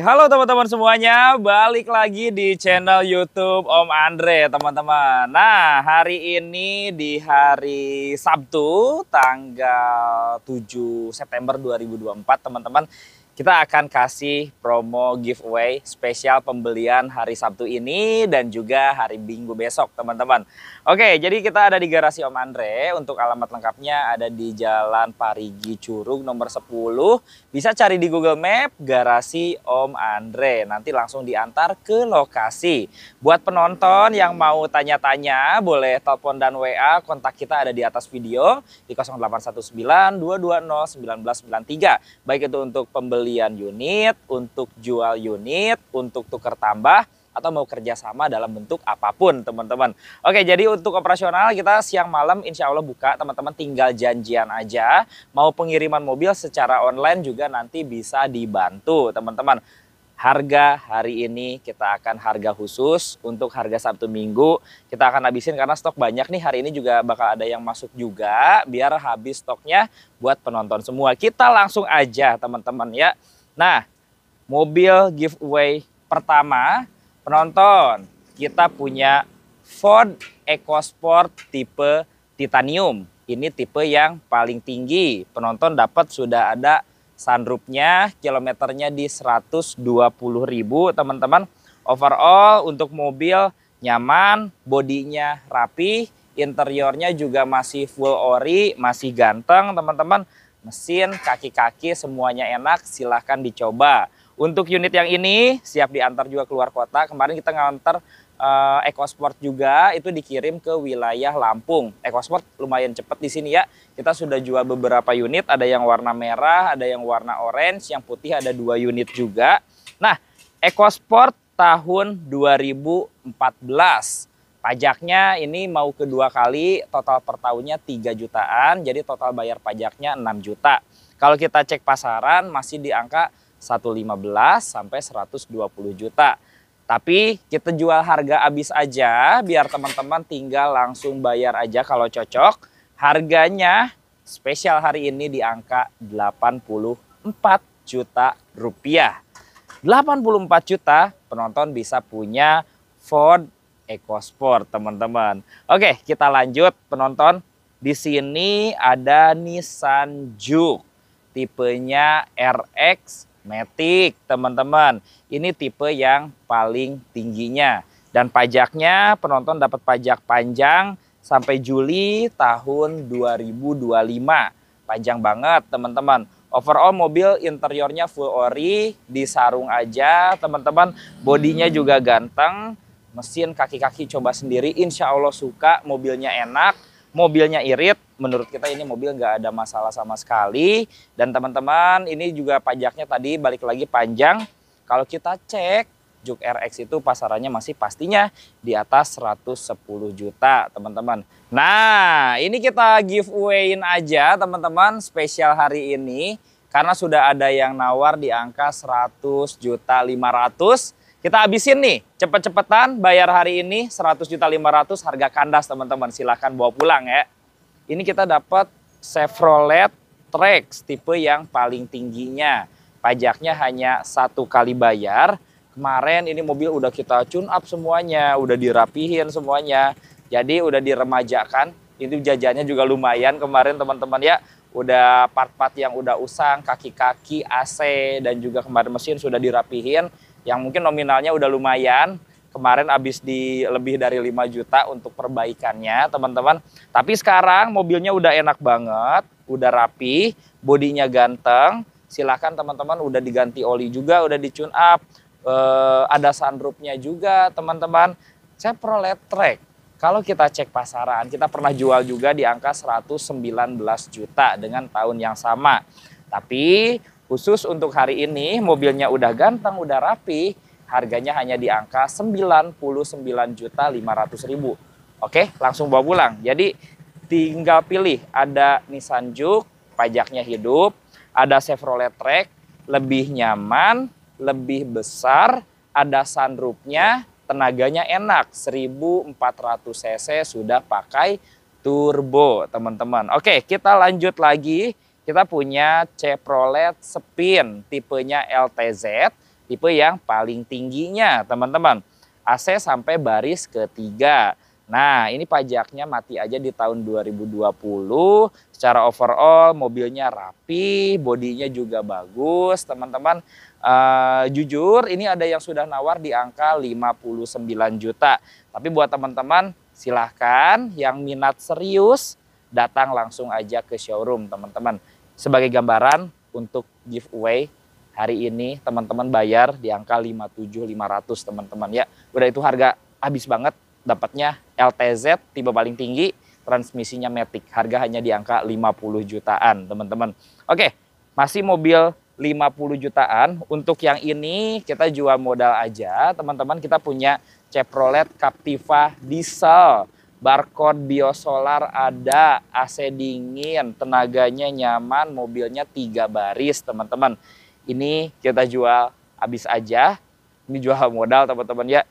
Halo teman-teman semuanya, balik lagi di channel YouTube Om Andre, teman-teman. Nah, hari ini di hari Sabtu tanggal 7 September 2024, teman-teman kita akan kasih promo giveaway spesial pembelian hari Sabtu ini dan juga hari Minggu besok teman-teman. Oke, jadi kita ada di garasi Om Andre. Untuk alamat lengkapnya ada di Jalan Parigi Curug nomor 10. Bisa cari di Google Map garasi Om Andre. Nanti langsung diantar ke lokasi. Buat penonton yang mau tanya-tanya boleh telepon dan WA. Kontak kita ada di atas video di 0819 220 1993. Baik itu untuk pembelian pembelian unit, untuk jual unit, untuk tukar tambah, atau mau kerjasama dalam bentuk apapun teman-teman. Oke jadi untuk operasional kita siang malam insya Allah buka teman-teman tinggal janjian aja. Mau pengiriman mobil secara online juga nanti bisa dibantu teman-teman harga hari ini kita akan harga khusus untuk harga Sabtu Minggu kita akan habisin karena stok banyak nih hari ini juga bakal ada yang masuk juga biar habis stoknya buat penonton semua kita langsung aja teman-teman ya nah mobil giveaway pertama penonton kita punya Ford EcoSport tipe titanium ini tipe yang paling tinggi penonton dapat sudah ada sunroofnya kilometernya di 120.000 teman-teman overall untuk mobil nyaman bodinya rapi interiornya juga masih full ori masih ganteng teman-teman mesin kaki-kaki semuanya enak silahkan dicoba untuk unit yang ini siap diantar juga keluar kota kemarin kita ngantar uh, ekosport juga itu dikirim ke wilayah Lampung. Ekosport lumayan cepat di sini ya. Kita sudah jual beberapa unit, ada yang warna merah, ada yang warna orange, yang putih ada dua unit juga. Nah, Ekosport tahun 2014. Pajaknya ini mau kedua kali, total per tahunnya 3 jutaan, jadi total bayar pajaknya 6 juta. Kalau kita cek pasaran masih di angka 115 sampai 120 juta. Tapi kita jual harga habis aja biar teman-teman tinggal langsung bayar aja kalau cocok. Harganya spesial hari ini di angka 84 juta rupiah. 84 juta penonton bisa punya Ford EcoSport teman-teman. Oke kita lanjut penonton. Di sini ada Nissan Juke tipenya RX Matic, teman-teman. Ini tipe yang paling tingginya. Dan pajaknya penonton dapat pajak panjang sampai Juli tahun 2025. Panjang banget, teman-teman. Overall mobil interiornya full ori, disarung aja teman-teman. Bodinya juga ganteng, mesin kaki-kaki coba sendiri. Insya Allah suka, mobilnya enak mobilnya irit, menurut kita ini mobil nggak ada masalah sama sekali. Dan teman-teman, ini juga pajaknya tadi balik lagi panjang. Kalau kita cek, Juk RX itu pasarannya masih pastinya di atas 110 juta, teman-teman. Nah, ini kita giveaway-in aja, teman-teman, spesial hari ini. Karena sudah ada yang nawar di angka 100 juta 500 kita habisin nih, cepet-cepetan bayar hari ini 100 juta 500 harga kandas teman-teman. Silahkan bawa pulang ya. Ini kita dapat Chevrolet Trax tipe yang paling tingginya. Pajaknya hanya satu kali bayar. Kemarin ini mobil udah kita tune up semuanya, udah dirapihin semuanya. Jadi udah diremajakan. Itu jajannya juga lumayan kemarin teman-teman ya udah part-part yang udah usang, kaki-kaki, AC, dan juga kemarin mesin sudah dirapihin yang mungkin nominalnya udah lumayan kemarin habis di lebih dari 5 juta untuk perbaikannya teman-teman tapi sekarang mobilnya udah enak banget udah rapi bodinya ganteng silahkan teman-teman udah diganti oli juga udah di tune up e, ada sunroofnya juga teman-teman saya peroleh Track kalau kita cek pasaran, kita pernah jual juga di angka 119 juta dengan tahun yang sama. Tapi Khusus untuk hari ini mobilnya udah ganteng, udah rapi, harganya hanya di angka 99.500.000. Oke, langsung bawa pulang. Jadi tinggal pilih ada Nissan Juke, pajaknya hidup, ada Chevrolet Trek, lebih nyaman, lebih besar, ada sunroofnya, tenaganya enak, 1400 cc sudah pakai turbo teman-teman. Oke, kita lanjut lagi kita punya Chevrolet Spin tipenya LTZ, tipe yang paling tingginya teman-teman. AC sampai baris ketiga. Nah, ini pajaknya mati aja di tahun 2020. Secara overall mobilnya rapi, bodinya juga bagus. Teman-teman, uh, jujur ini ada yang sudah nawar di angka 59 juta. Tapi buat teman-teman, silahkan yang minat serius datang langsung aja ke showroom teman-teman sebagai gambaran untuk giveaway hari ini teman-teman bayar di angka 57.500 teman-teman ya. Udah itu harga habis banget dapatnya LTZ tipe paling tinggi transmisinya Matic harga hanya di angka 50 jutaan teman-teman. Oke, masih mobil 50 jutaan. Untuk yang ini kita jual modal aja teman-teman kita punya Chevrolet Captiva diesel barcode biosolar ada, AC dingin, tenaganya nyaman, mobilnya tiga baris teman-teman. Ini kita jual habis aja, ini jual modal teman-teman ya.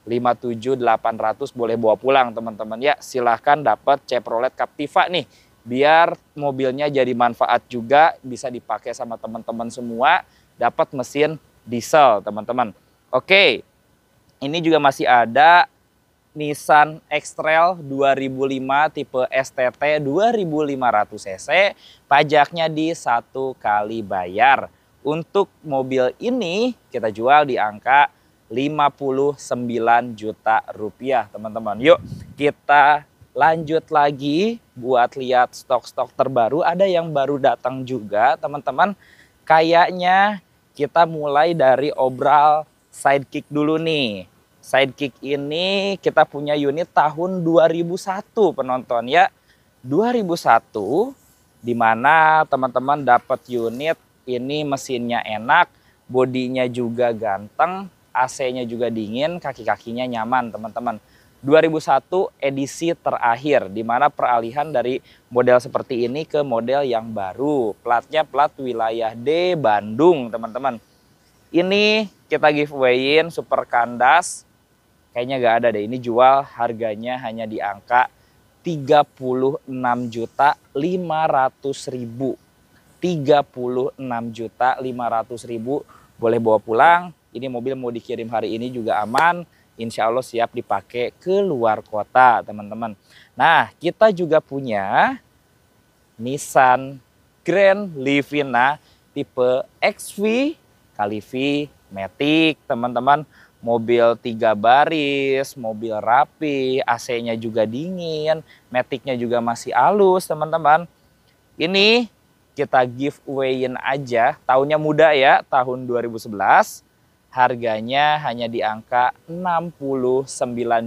57800 boleh bawa pulang teman-teman ya. Silahkan dapat Chevrolet Captiva nih. Biar mobilnya jadi manfaat juga, bisa dipakai sama teman-teman semua. Dapat mesin diesel teman-teman. Oke, ini juga masih ada Nissan X-Trail 2005 tipe STT 2500 cc, pajaknya di satu kali bayar. Untuk mobil ini kita jual di angka 59 juta rupiah teman-teman. Yuk kita lanjut lagi buat lihat stok-stok terbaru. Ada yang baru datang juga teman-teman. Kayaknya kita mulai dari obral sidekick dulu nih Sidekick ini kita punya unit tahun 2001 penonton ya. 2001 di mana teman-teman dapat unit ini mesinnya enak, bodinya juga ganteng, AC-nya juga dingin, kaki-kakinya nyaman teman-teman. 2001 edisi terakhir di mana peralihan dari model seperti ini ke model yang baru. Platnya plat wilayah D Bandung, teman-teman. Ini kita giveawayin super kandas kayaknya nggak ada deh. Ini jual harganya hanya di angka 36 juta 500 ribu. 36 juta 500 ribu boleh bawa pulang. Ini mobil mau dikirim hari ini juga aman. Insya Allah siap dipakai ke luar kota teman-teman. Nah kita juga punya Nissan Grand Livina tipe XV Kalifi Matic teman-teman mobil tiga baris, mobil rapi, AC-nya juga dingin, metiknya juga masih halus teman-teman. Ini kita giveaway-in aja, tahunnya muda ya, tahun 2011. Harganya hanya di angka 69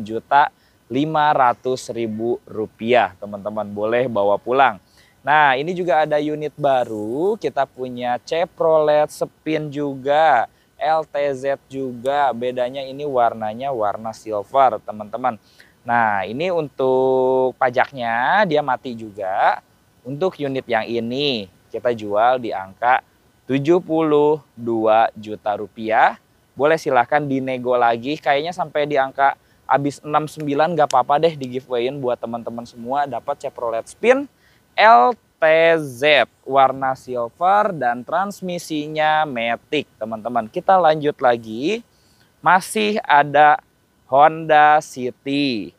juta 500 ribu rupiah. Teman-teman boleh bawa pulang. Nah ini juga ada unit baru, kita punya Chevrolet Spin juga LTZ juga. Bedanya ini warnanya warna silver, teman-teman. Nah, ini untuk pajaknya dia mati juga. Untuk unit yang ini kita jual di angka 72 juta rupiah. Boleh silahkan dinego lagi, kayaknya sampai di angka habis 69 gak apa-apa deh di giveawayin buat teman-teman semua dapat Chevrolet Spin PZ warna silver dan transmisinya matic teman-teman. Kita lanjut lagi. Masih ada Honda City,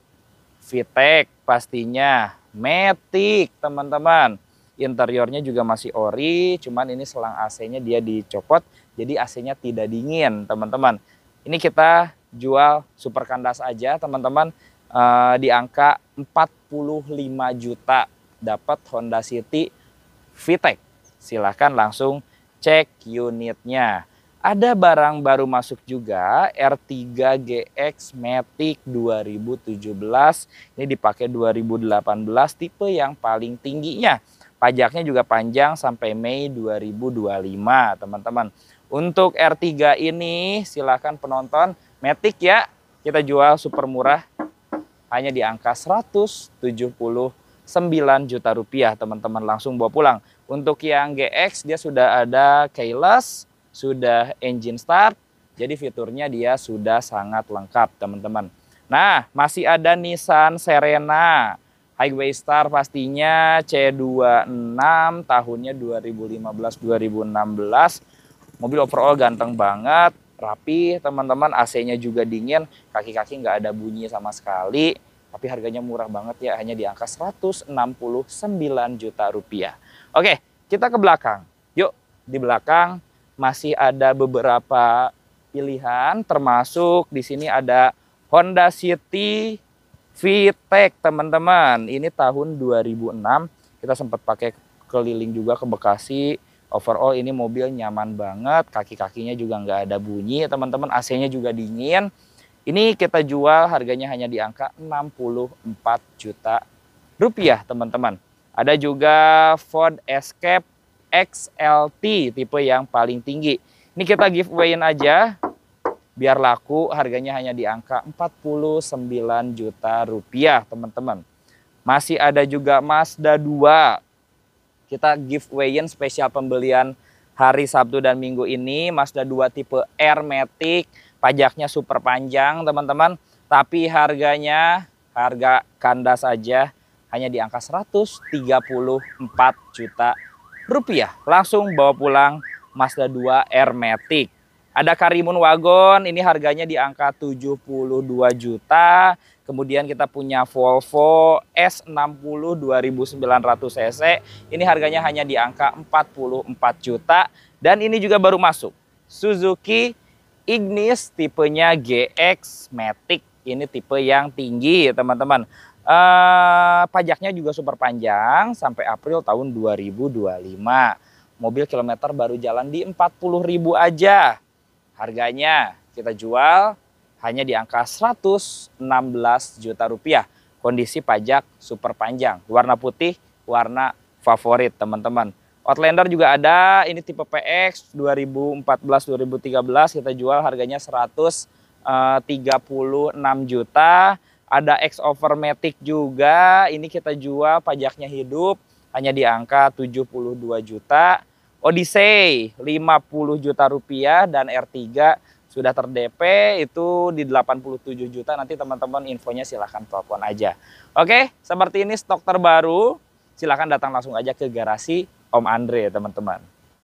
VTEC pastinya, matic teman-teman. Interiornya juga masih ori, cuman ini selang AC-nya dia dicopot, jadi AC-nya tidak dingin teman-teman. Ini kita jual super kandas aja teman-teman eh, di angka 45 juta dapat Honda City VTEC. Silahkan langsung cek unitnya. Ada barang baru masuk juga R3 GX Matic 2017. Ini dipakai 2018 tipe yang paling tingginya. Pajaknya juga panjang sampai Mei 2025, teman-teman. Untuk R3 ini silahkan penonton Matic ya. Kita jual super murah hanya di angka 170 9 juta rupiah teman-teman langsung bawa pulang. Untuk yang GX dia sudah ada keyless, sudah engine start, jadi fiturnya dia sudah sangat lengkap teman-teman. Nah masih ada Nissan Serena Highway Star pastinya C26 tahunnya 2015-2016. Mobil overall ganteng banget, rapi teman-teman AC-nya juga dingin, kaki-kaki nggak ada bunyi sama sekali tapi harganya murah banget ya, hanya di angka 169 juta rupiah. Oke, kita ke belakang. Yuk, di belakang masih ada beberapa pilihan, termasuk di sini ada Honda City VTEC, teman-teman. Ini tahun 2006, kita sempat pakai keliling juga ke Bekasi. Overall ini mobil nyaman banget, kaki-kakinya juga nggak ada bunyi, teman-teman AC-nya juga dingin. Ini kita jual harganya hanya di angka 64 juta rupiah teman-teman. Ada juga Ford Escape XLT tipe yang paling tinggi. Ini kita giveaway-in aja biar laku harganya hanya di angka 49 juta rupiah teman-teman. Masih ada juga Mazda 2. Kita giveaway-in spesial pembelian hari Sabtu dan Minggu ini Mazda 2 tipe R Matic pajaknya super panjang teman-teman. Tapi harganya harga kandas aja hanya di angka 134 juta rupiah. Langsung bawa pulang Mazda 2 Airmatic. Ada Karimun Wagon, ini harganya di angka 72 juta. Kemudian kita punya Volvo S60 2900 cc. Ini harganya hanya di angka 44 juta. Dan ini juga baru masuk. Suzuki Ignis tipenya GX Matic. Ini tipe yang tinggi teman-teman. Uh, pajaknya juga super panjang sampai April tahun 2025. Mobil kilometer baru jalan di 40 ribu aja. Harganya kita jual hanya di angka 116 juta rupiah. Kondisi pajak super panjang. Warna putih, warna favorit teman-teman. Outlander juga ada, ini tipe PX 2014-2013 kita jual harganya 136 eh, juta. Ada X-Over Matic juga, ini kita jual pajaknya hidup hanya di angka 72 juta. Odyssey 50 juta rupiah dan R3 sudah terdp itu di 87 juta nanti teman-teman infonya silahkan telepon aja. Oke, seperti ini stok terbaru. Silahkan datang langsung aja ke garasi Om Andre teman-teman.